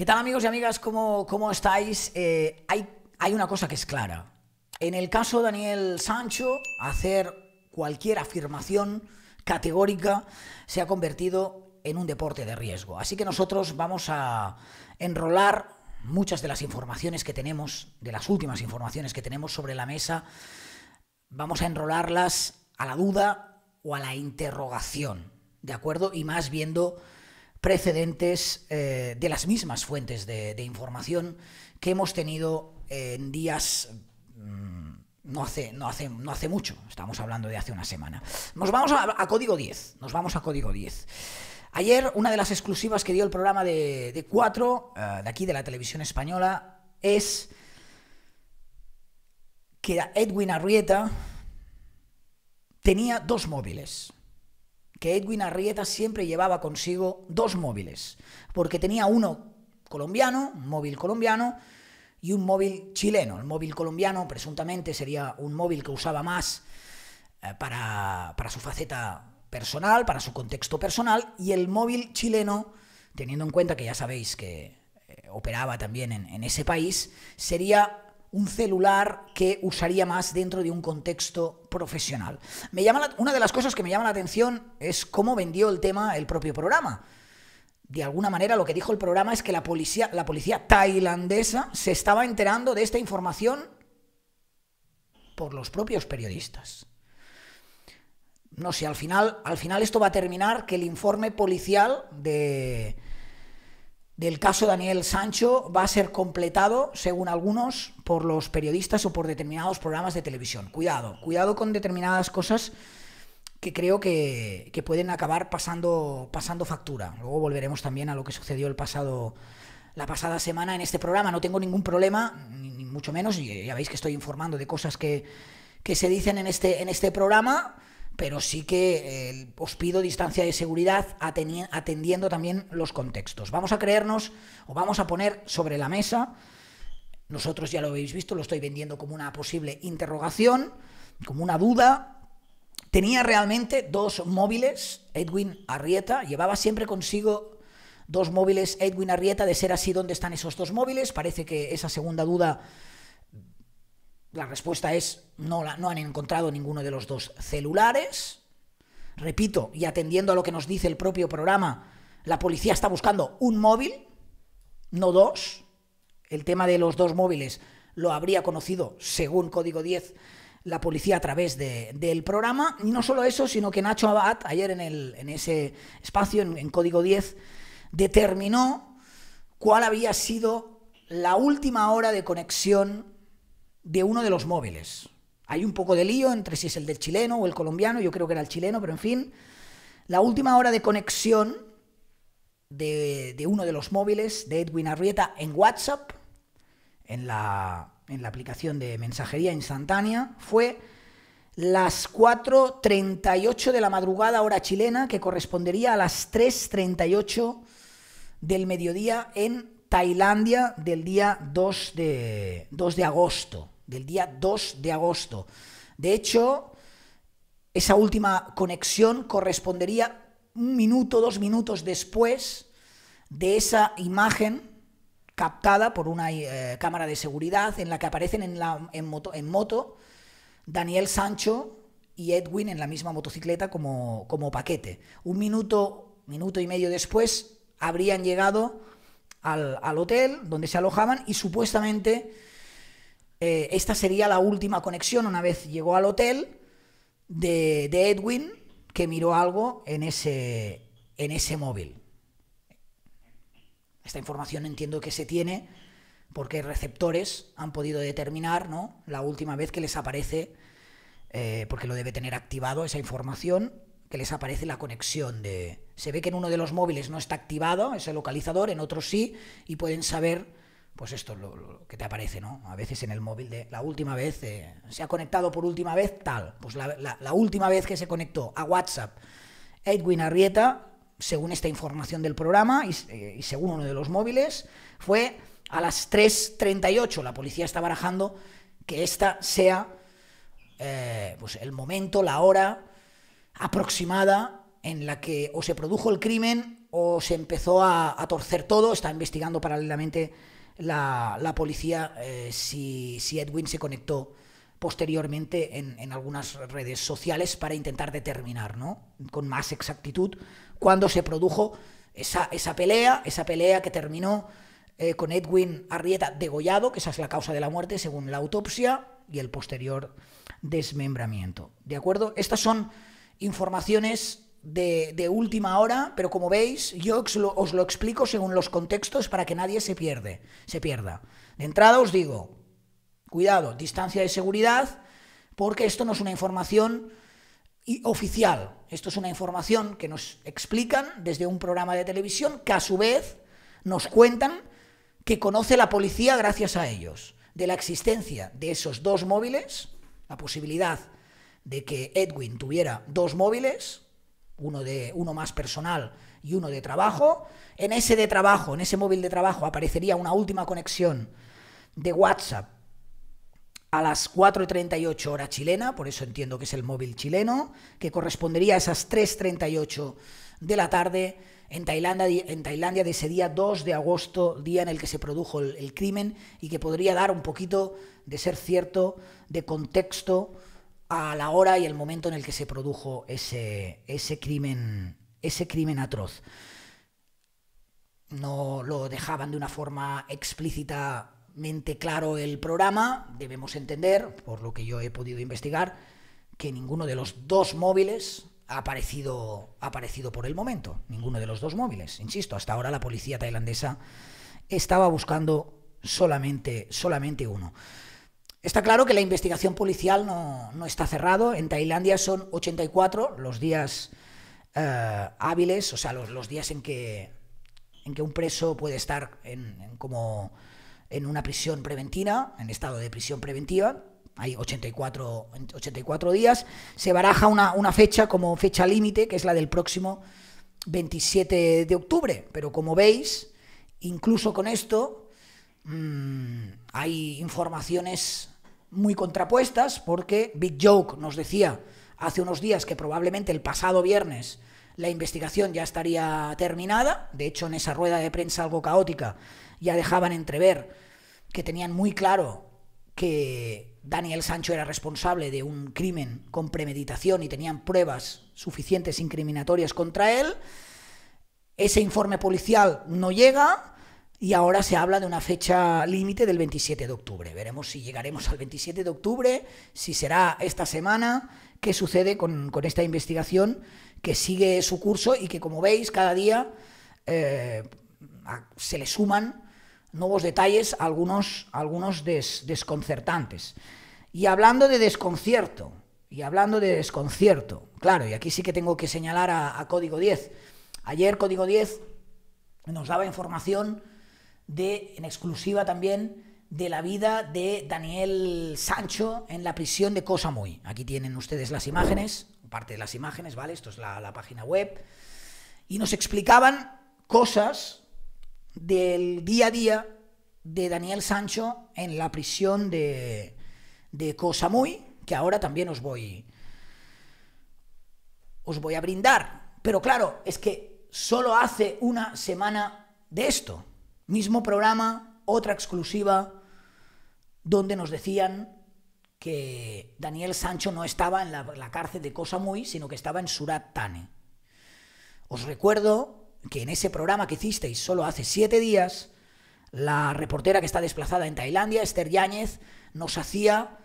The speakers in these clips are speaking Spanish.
¿Qué tal amigos y amigas? ¿Cómo, estáis? Eh, hay, hay una cosa que es clara. En el caso de Daniel Sancho, hacer cualquier afirmación categórica se ha convertido en un deporte de riesgo. Así que nosotros vamos a enrolar muchas de las informaciones que tenemos, de las últimas informaciones que tenemos sobre la mesa, vamos a enrolarlas a la duda o a la interrogación, ¿de acuerdo? Y más viendo precedentes eh, de las mismas fuentes de, información que hemos tenido en días mm, no, hace, no, hace, no hace mucho, estamos hablando de hace una semana. Nos vamos a, código 10, nos vamos a código 10. Ayer una de las exclusivas que dio el programa de, de 4, eh, de aquí de la televisión española, es que Edwin Arrieta tenía dos móviles que Edwin Arrieta siempre llevaba consigo dos móviles, porque tenía uno colombiano, un móvil colombiano, y un móvil chileno. El móvil colombiano presuntamente sería un móvil que usaba más eh, para, su faceta personal, para su contexto personal, y el móvil chileno, teniendo en cuenta que ya sabéis que eh, operaba también en, en, ese país, sería un celular que usaría más dentro de un contexto profesional. Me llama una de las cosas que me llama la atención es cómo vendió el tema el propio programa. De alguna manera lo que dijo el programa es que la policía, la policía tailandesa se estaba enterando de esta información por los propios periodistas. No sé, al final, al final esto va a terminar que el informe policial de, del caso Daniel Sancho va a ser completado, según algunos, por los periodistas o por determinados programas de televisión. Cuidado, cuidado con determinadas cosas que creo que, pueden acabar pasando, factura. Luego volveremos también a lo que sucedió el pasado, la pasada semana en este programa. No tengo ningún problema, ni, mucho menos, ya veis que estoy informando de cosas que, que se dicen en este, en este programa pero sí que eh, os pido distancia de seguridad atendiendo también los contextos. Vamos a creernos o vamos a poner sobre la mesa, nosotros ya lo habéis visto, lo estoy vendiendo como una posible interrogación, como una duda. Tenía realmente dos móviles, Edwin Arrieta, llevaba siempre consigo dos móviles Edwin Arrieta, de ser así, ¿dónde están esos dos móviles? Parece que esa segunda duda la respuesta es no, no han encontrado ninguno de los dos celulares. Repito, y atendiendo a lo que nos dice el propio programa, la policía está buscando un móvil, no dos. El tema de los dos móviles lo habría conocido, según Código 10, la policía a través del programa. Y no solo eso, sino que Nacho Abad, ayer en, en ese espacio, en, en Código 10, determinó cuál había sido la última hora de conexión de uno de los móviles. Hay un poco de lío entre si es el del chileno o el colombiano, yo creo que era el chileno, pero en fin. La última hora de conexión de, uno de los móviles de Edwin Arrieta en WhatsApp, en la, en la aplicación de mensajería instantánea, fue las 4.38 de la madrugada hora chilena, que correspondería a las 3.38 del mediodía en Tailandia del día 2 de, de agosto. Del día 2 de agosto. De hecho, esa última conexión correspondería un minuto, dos minutos después de esa imagen captada por una eh, cámara de seguridad en la que aparecen en, la, en, moto, en, moto, Daniel Sancho y Edwin en la misma motocicleta como, como paquete. Un minuto, minuto y medio después habrían llegado al, hotel donde se alojaban y supuestamente eh, esta sería la última conexión una vez llegó al hotel de, Edwin que miró algo en ese, en ese móvil. Esta información entiendo que se tiene porque receptores han podido determinar ¿no? la última vez que les aparece, eh, porque lo debe tener activado esa información que les aparece la conexión de... Se ve que en uno de los móviles no está activado ese localizador, en otro sí, y pueden saber, pues esto es lo, que te aparece, ¿no? A veces en el móvil de la última vez, eh, se ha conectado por última vez tal, pues la, última vez que se conectó a WhatsApp Edwin Arrieta, según esta información del programa y, eh, según uno de los móviles, fue a las 3.38. La policía está barajando que esta sea eh, pues el momento, la hora aproximada en la que o se produjo el crimen o se empezó a, torcer todo. Está investigando paralelamente la, policía eh, si, Edwin se conectó posteriormente en, algunas redes sociales para intentar determinar ¿no? con más exactitud cuándo se produjo esa, pelea, esa pelea que terminó eh, con Edwin Arrieta degollado, que esa es la causa de la muerte según la autopsia y el posterior desmembramiento. ¿De acuerdo? Estas son informaciones de, última hora, pero como veis, yo os lo, os lo, explico según los contextos para que nadie se, pierde, se pierda. De entrada os digo, cuidado, distancia de seguridad, porque esto no es una información oficial. Esto es una información que nos explican desde un programa de televisión que a su vez nos cuentan que conoce la policía gracias a ellos, de la existencia de esos dos móviles, la posibilidad de que Edwin tuviera dos móviles, uno, de, uno más personal y uno de trabajo. En ese de trabajo, en ese móvil de trabajo, aparecería una última conexión de WhatsApp a las 4.38 hora chilena, por eso entiendo que es el móvil chileno, que correspondería a esas 3.38 de la tarde en Tailandia, en Tailandia de ese día 2 de agosto, día en el que se produjo el crimen y que podría dar un poquito, de ser cierto, de contexto a la hora y el momento en el que se produjo ese, ese, crimen, ese crimen atroz. No lo dejaban de una forma explícitamente claro el programa. Debemos entender, por lo que yo he podido investigar, que ninguno de los dos móviles ha aparecido, aparecido por el momento. Ninguno de los dos móviles. Insisto, hasta ahora la policía tailandesa estaba buscando solamente, solamente uno. Está claro que la investigación policial no, está cerrado. En Tailandia son 84 los días eh, hábiles, o sea, los, los, días en que, en que un preso puede estar en, como en una prisión preventiva, en estado de prisión preventiva. Hay 84, 84 días. Se baraja una, una fecha como fecha límite, que es la del próximo 27 de octubre. Pero como veis, incluso con esto, Mm, hay informaciones muy contrapuestas porque Big Joke nos decía hace unos días que probablemente el pasado viernes la investigación ya estaría terminada. De hecho, en esa rueda de prensa algo caótica ya dejaban entrever que tenían muy claro que Daniel Sancho era responsable de un crimen con premeditación y tenían pruebas suficientes incriminatorias contra él. Ese informe policial no llega. Y ahora se habla de una fecha límite del 27 de octubre. Veremos si llegaremos al 27 de octubre, si será esta semana, qué sucede con, esta investigación que sigue su curso y que, como veis, cada día eh, se le suman nuevos detalles, algunos, algunos desconcertantes. Y hablando de desconcierto, y hablando de desconcierto, claro, y aquí sí que tengo que señalar a Código 10. Ayer Código 10 nos daba información en exclusiva también de la vida de Daniel Sancho en la prisión de Cosa Muy. Aquí tienen ustedes las imágenes, parte de las imágenes, ¿vale? Esto es la, página web. Y nos explicaban cosas del día a día de Daniel Sancho en la prisión de, de Cosa Muy, que ahora también os voy, os voy a brindar. Pero claro, es que solo hace una semana de esto. Mismo programa, otra exclusiva, donde nos decían que Daniel Sancho no estaba en la, cárcel de Cosa Muy, sino que estaba en Surat Tane. Os recuerdo que en ese programa que hicisteis solo hace siete días, la reportera que está desplazada en Tailandia, Esther Yáñez, nos hacía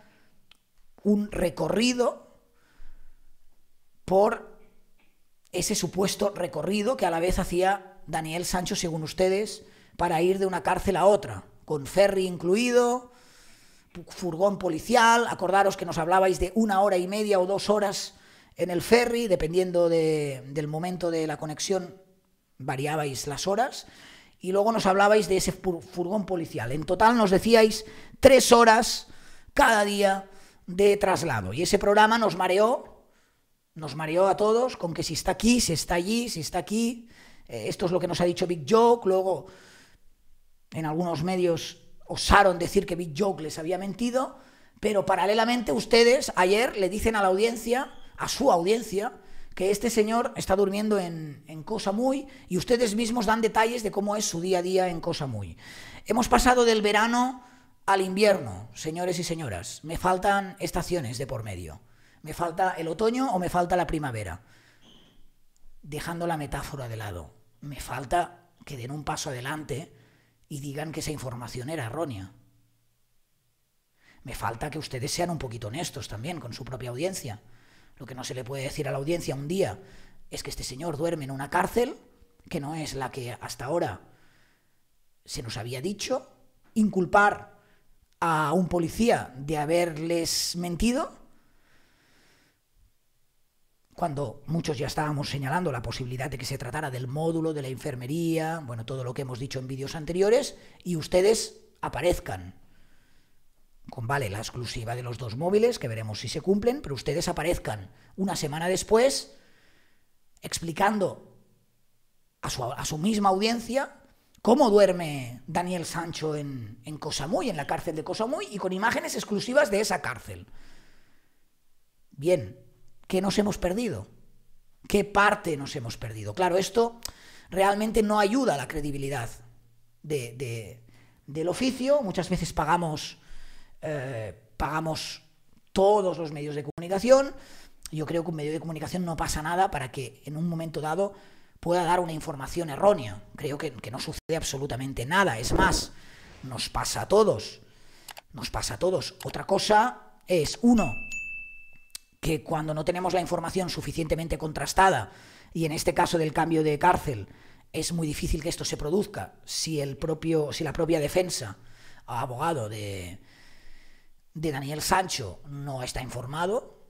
un recorrido por ese supuesto recorrido que a la vez hacía Daniel Sancho, según ustedes, para ir de una cárcel a otra, con ferry incluido, furgón policial, acordaros que nos hablabais de una hora y media o dos horas en el ferry, dependiendo del momento de la conexión, variabais las horas, y luego nos hablabais de ese furgón policial. En total nos decíais tres horas cada día de traslado, y ese programa nos mareó, nos mareó a todos con que si está aquí, si está allí, si está aquí, eh, esto es lo que nos ha dicho Big Joke, luego en algunos medios osaron decir que Big Joke les había mentido, pero paralelamente ustedes ayer le dicen a la audiencia, a su audiencia, que este señor está durmiendo en, en Cosa Muy y ustedes mismos dan detalles de cómo es su día a día en Cosa Muy. Hemos pasado del verano al invierno, señores y señoras. Me faltan estaciones de por medio. Me falta el otoño o me falta la primavera. Dejando la metáfora de lado, me falta que den un paso adelante y digan que esa información era errónea. Me falta que ustedes sean un poquito honestos también con su propia audiencia. Lo que no se le puede decir a la audiencia un día es que este señor duerme en una cárcel que no es la que hasta ahora se nos había dicho, inculpar a un policía de haberles mentido cuando muchos ya estábamos señalando la posibilidad de que se tratara del módulo, de la enfermería, bueno, todo lo que hemos dicho en vídeos anteriores, y ustedes aparezcan. Con vale la exclusiva de los dos móviles, que veremos si se cumplen, pero ustedes aparezcan una semana después explicando a su, misma audiencia cómo duerme Daniel Sancho en, en Cosamuy, en la cárcel de Cosamuy, y con imágenes exclusivas de esa cárcel. Bien, ¿Qué nos hemos perdido? ¿Qué parte nos hemos perdido? Claro, esto realmente no ayuda a la credibilidad de, del oficio. Muchas veces pagamos, eh, pagamos todos los medios de comunicación. Yo creo que un medio de comunicación no pasa nada para que en un momento dado pueda dar una información errónea. Creo que, que no sucede absolutamente nada. Es más, nos pasa a todos. Nos pasa a todos. Otra cosa es, uno, que cuando no tenemos la información suficientemente contrastada, y en este caso del cambio de cárcel, es muy difícil que esto se produzca si, el propio, si la propia defensa, abogado de, de Daniel Sancho, no está informado,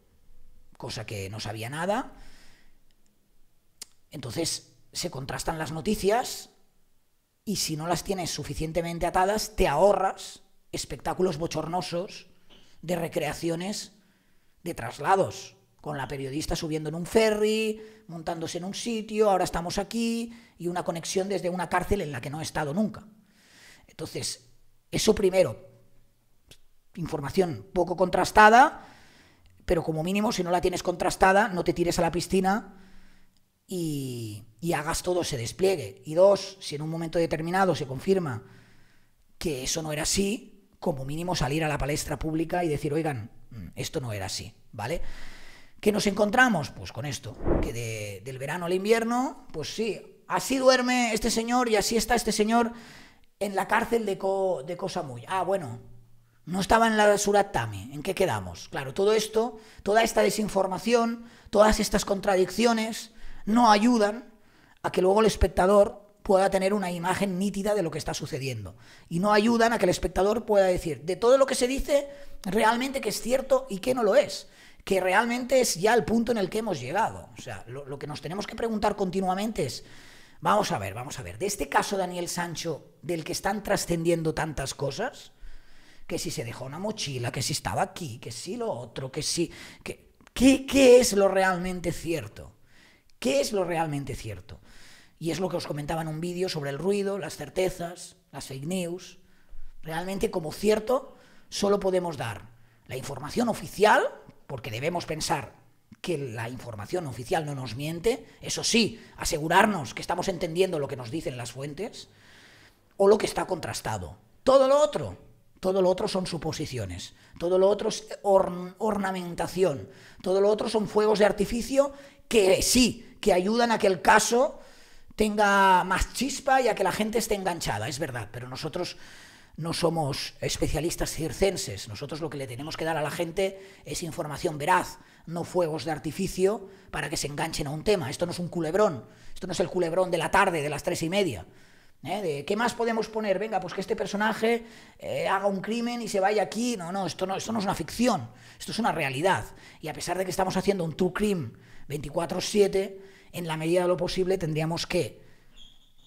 cosa que no sabía nada. Entonces se contrastan las noticias y si no las tienes suficientemente atadas, te ahorras espectáculos bochornosos de recreaciones de traslados, con la periodista subiendo en un ferry, montándose en un sitio, ahora estamos aquí, y una conexión desde una cárcel en la que no he estado nunca. Entonces, eso primero, información poco contrastada, pero como mínimo, si no la tienes contrastada, no te tires a la piscina y, hagas todo ese despliegue. Y dos, si en un momento determinado se confirma que eso no era así, como mínimo salir a la palestra pública y decir, oigan, mm, esto no era así, ¿vale? ¿Qué nos encontramos? Pues con esto, que del verano al invierno, pues sí, así duerme este señor y así está este señor en la cárcel de, Cosa Muy. Ah, bueno, no estaba en la Tami, ¿en qué quedamos? Claro, todo esto, toda esta desinformación, todas estas contradicciones no ayudan a que luego el espectador pueda tener una imagen nítida de lo que está sucediendo. Y no ayudan a que el espectador pueda decir de todo lo que se dice realmente que es cierto y que no lo es que realmente es ya el punto en el que hemos llegado. O sea, lo, que nos tenemos que preguntar continuamente es, vamos a ver, vamos a ver, de este caso Daniel Sancho, del que están trascendiendo tantas cosas, que si se dejó una mochila, que si estaba aquí, que si lo otro, que si... Que, ¿Qué, qué es lo realmente cierto? ¿Qué es lo realmente cierto? Y es lo que os comentaba en un vídeo sobre el ruido, las certezas, las fake news. Realmente como cierto solo podemos dar la información oficial, porque debemos pensar que la información oficial no nos miente, eso sí, asegurarnos que estamos entendiendo lo que nos dicen las fuentes, o lo que está contrastado. Todo lo otro, todo lo otro son suposiciones, todo lo otro es ornamentación, todo lo otro son fuegos de artificio que sí, que ayudan a que el caso tenga más chispa y a que la gente esté enganchada, es verdad, pero nosotros no somos especialistas circenses, nosotros lo que le tenemos que dar a la gente es información veraz, no fuegos de artificio para que se enganchen a un tema, esto no es un culebrón, esto no es el culebrón de la tarde, de las tres y media. ¿eh? De, ¿Qué más podemos poner? Venga, pues que este personaje eh, haga un crimen y se vaya aquí. No, no esto, no, esto no es una ficción, esto es una realidad. Y a pesar de que estamos haciendo un true crime 24-7, en la medida de lo posible tendríamos que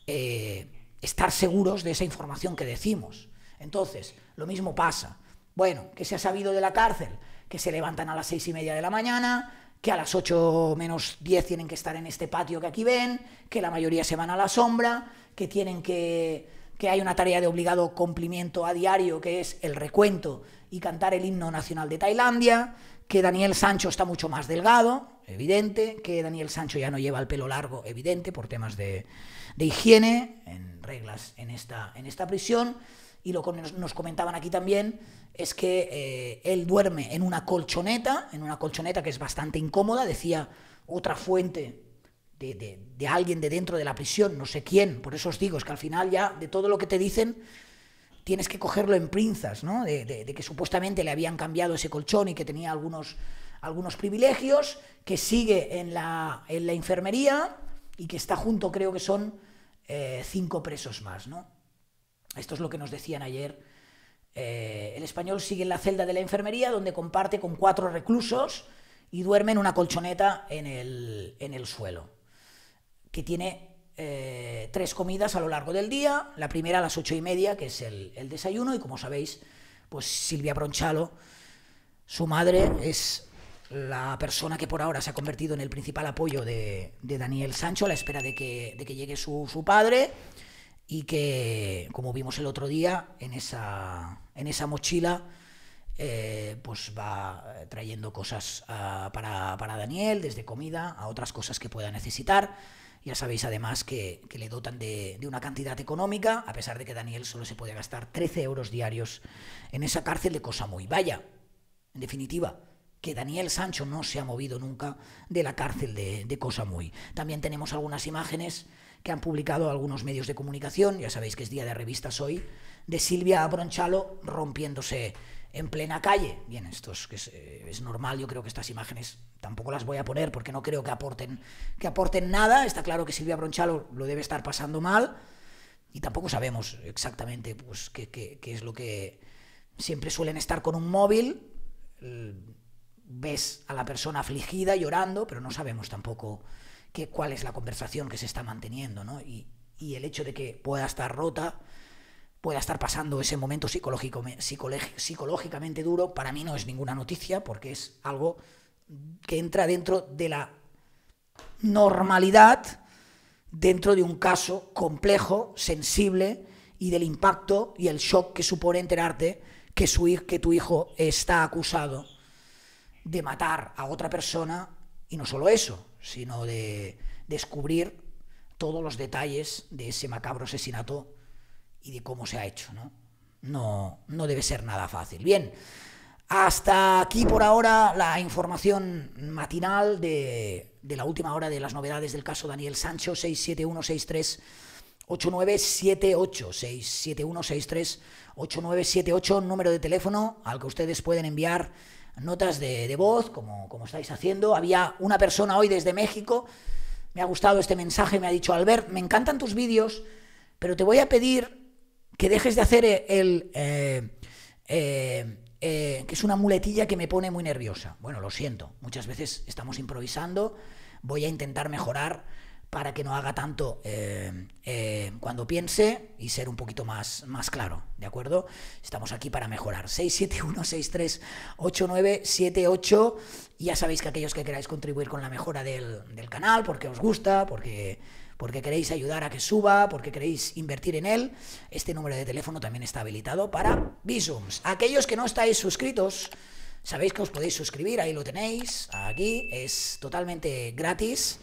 eh, estar seguros de esa información que decimos. Entonces, lo mismo pasa. Bueno, que se ha sabido de la cárcel, que se levantan a las seis y media de la mañana, que a las ocho menos diez tienen que estar en este patio que aquí ven, que la mayoría se van a la sombra, que tienen que que hay una tarea de obligado cumplimiento a diario que es el recuento y cantar el himno nacional de Tailandia, que Daniel Sancho está mucho más delgado, evidente, que Daniel Sancho ya no lleva el pelo largo, evidente, por temas de, higiene, en reglas en esta, en esta prisión, y lo que nos comentaban aquí también es que eh, él duerme en una colchoneta, en una colchoneta que es bastante incómoda, decía otra fuente de, de alguien de dentro de la prisión, no sé quién, por eso os digo, es que al final ya de todo lo que te dicen tienes que cogerlo en pinzas, ¿no? De, que supuestamente le habían cambiado ese colchón y que tenía algunos, algunos privilegios, que sigue en la, enfermería y que está junto, creo que son eh, cinco presos más, ¿no? Esto es lo que nos decían ayer. Eh, el español sigue en la celda de la enfermería, donde comparte con cuatro reclusos y duerme en una colchoneta en el, en el suelo, que tiene eh, tres comidas a lo largo del día. La primera a las ocho y media, que es el, desayuno, y como sabéis, pues Silvia Bronchalo, su madre, es la persona que por ahora se ha convertido en el principal apoyo de, Daniel Sancho a la espera de que, llegue su, padre y que, como vimos el otro día, en esa, mochila eh, pues va trayendo cosas ah, para, para Daniel, desde comida a otras cosas que pueda necesitar. Ya sabéis además que, le dotan de, una cantidad económica, a pesar de que Daniel solo se puede gastar 13 euros diarios en esa cárcel de cosa muy vaya. En definitiva, que Daniel Sancho no se ha movido nunca de la cárcel de, de cosa muy. También tenemos algunas imágenes que han publicado algunos medios de comunicación, ya sabéis que es día de revistas hoy, de Silvia Bronchalo rompiéndose en plena calle. Bien, esto es, eh, es, normal, yo creo que estas imágenes tampoco las voy a poner porque no creo que aporten, que aporten nada. Está claro que Silvia Bronchalo lo debe estar pasando mal y tampoco sabemos exactamente pues, qué es lo que... Siempre suelen estar con un móvil, ves a la persona afligida llorando, pero no sabemos tampoco cuál es la conversación que se está manteniendo, ¿no? Y, el hecho de que pueda estar rota, pueda estar pasando ese momento psicológico, psicológicamente duro, para mí no es ninguna noticia porque es algo que entra dentro de la normalidad, dentro de un caso complejo, sensible y del impacto y el shock que supone enterarte que, que tu hijo está acusado de matar a otra persona y no solo eso, sino de descubrir todos los detalles de ese macabro asesinato y de cómo se ha hecho. No, no, debe ser nada fácil. Bien, hasta aquí por ahora la información matinal de, de la última hora de las novedades del caso Daniel Sancho 67163. 8978 67163 8978 número de teléfono al que ustedes pueden enviar notas de, voz, como, como, estáis haciendo. Había una persona hoy desde México, me ha gustado este mensaje, me ha dicho, Albert, me encantan tus vídeos, pero te voy a pedir que dejes de hacer eh, el... Eh, eh, que es una muletilla que me pone muy nerviosa. Bueno, lo siento, muchas veces estamos improvisando, voy a intentar mejorar para que no haga tanto eh, eh, cuando piense y ser un poquito más, más claro, ¿de acuerdo? Estamos aquí para mejorar. 671-638978. Ya sabéis que aquellos que queráis contribuir con la mejora del, canal, porque os gusta, porque, porque queréis ayudar a que suba, porque queréis invertir en él, este número de teléfono también está habilitado para Visums. Aquellos que no estáis suscritos, sabéis que os podéis suscribir, ahí lo tenéis, aquí, es totalmente gratis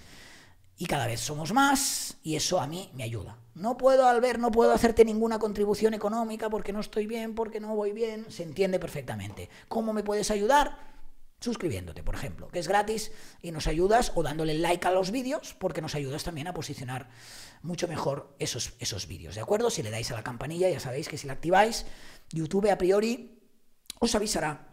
y cada vez somos más y eso a mí me ayuda. No puedo, al ver no puedo hacerte ninguna contribución económica porque no estoy bien, porque no voy bien. Se entiende perfectamente. ¿Cómo me puedes ayudar? suscribiéndote, por ejemplo, que es gratis y nos ayudas o dándole like a los vídeos porque nos ayudas también a posicionar mucho mejor esos, esos vídeos, ¿de acuerdo? Si le dais a la campanilla ya sabéis que si la activáis, YouTube a priori os avisará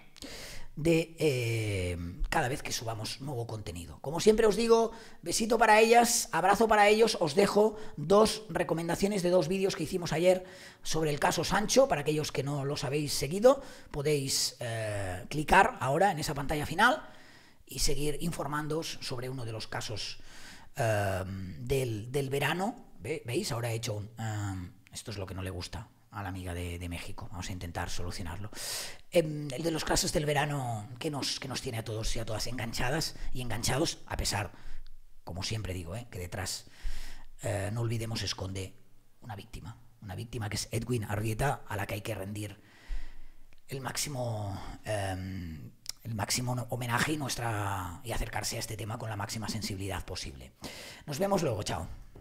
de eh, cada vez que subamos nuevo contenido. Como siempre os digo, besito para ellas, abrazo para ellos, os dejo dos recomendaciones de dos vídeos que hicimos ayer sobre el caso Sancho, para aquellos que no los habéis seguido, podéis eh, clicar ahora en esa pantalla final y seguir informándoos sobre uno de los casos eh, del, del, verano. ¿Veis? Ahora he hecho esto es lo que no le gusta a la amiga de, México. Vamos a intentar solucionarlo. Em, el de los casos del verano que nos, que nos tiene a todos y a todas enganchadas y enganchados, a pesar, como siempre digo, eh, que detrás, eh, no olvidemos, esconde una víctima. Una víctima que es Edwin Arrieta, a la que hay que rendir el máximo em, el máximo homenaje y, nuestra, y acercarse a este tema con la máxima sensibilidad posible. Nos vemos luego, chao.